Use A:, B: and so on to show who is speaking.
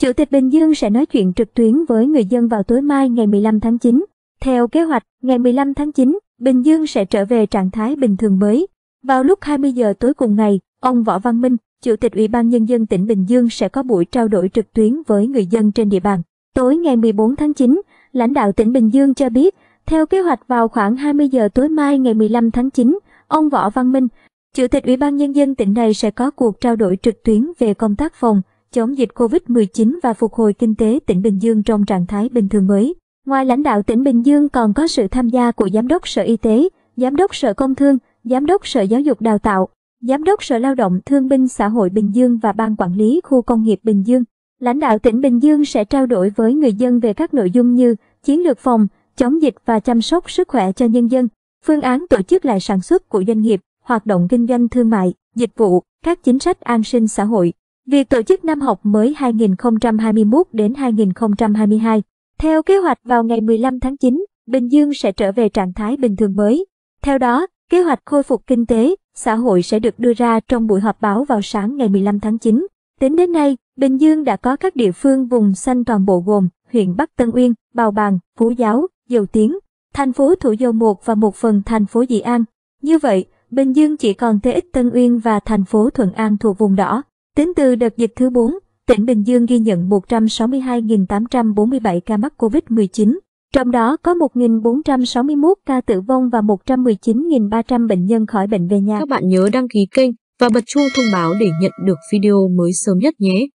A: Chủ tịch Bình Dương sẽ nói chuyện trực tuyến với người dân vào tối mai ngày 15 tháng 9. Theo kế hoạch, ngày 15 tháng 9, Bình Dương sẽ trở về trạng thái bình thường mới. Vào lúc 20 giờ tối cùng ngày, ông Võ Văn Minh, Chủ tịch Ủy ban Nhân dân tỉnh Bình Dương sẽ có buổi trao đổi trực tuyến với người dân trên địa bàn. Tối ngày 14 tháng 9, lãnh đạo tỉnh Bình Dương cho biết, theo kế hoạch vào khoảng 20 giờ tối mai ngày 15 tháng 9, ông Võ Văn Minh, Chủ tịch Ủy ban Nhân dân tỉnh này sẽ có cuộc trao đổi trực tuyến về công tác phòng, chống dịch COVID-19 và phục hồi kinh tế tỉnh Bình Dương trong trạng thái bình thường mới. Ngoài lãnh đạo tỉnh Bình Dương còn có sự tham gia của Giám đốc Sở Y tế, Giám đốc Sở Công Thương, Giám đốc Sở Giáo dục Đào tạo, Giám đốc Sở Lao động Thương binh Xã hội Bình Dương và Ban Quản lý Khu công nghiệp Bình Dương. Lãnh đạo tỉnh Bình Dương sẽ trao đổi với người dân về các nội dung như chiến lược phòng, chống dịch và chăm sóc sức khỏe cho nhân dân, phương án tổ chức lại sản xuất của doanh nghiệp, hoạt động kinh doanh thương mại, dịch vụ, các chính sách an sinh xã hội. Việc tổ chức năm học mới 2021 đến 2022. Theo kế hoạch vào ngày 15 tháng 9, Bình Dương sẽ trở về trạng thái bình thường mới. Theo đó, kế hoạch khôi phục kinh tế, xã hội sẽ được đưa ra trong buổi họp báo vào sáng ngày 15 tháng 9. Tính đến nay, Bình Dương đã có các địa phương vùng xanh toàn bộ gồm huyện Bắc Tân Uyên, Bào Bàng, Phú Giáo, Dầu Tiến, thành phố Thủ Dầu Một và một phần thành phố Dị An. Như vậy, Bình Dương chỉ còn TX Tân Uyên và thành phố Thuận An thuộc vùng đỏ. Tính từ đợt dịch thứ 4, tỉnh Bình Dương ghi nhận 162.847 ca mắc COVID-19, trong đó có 1.461 ca tử vong và 119.300 bệnh nhân khỏi bệnh về nhà. Các bạn nhớ đăng ký kênh và bật chuông thông báo để nhận được video mới sớm nhất nhé.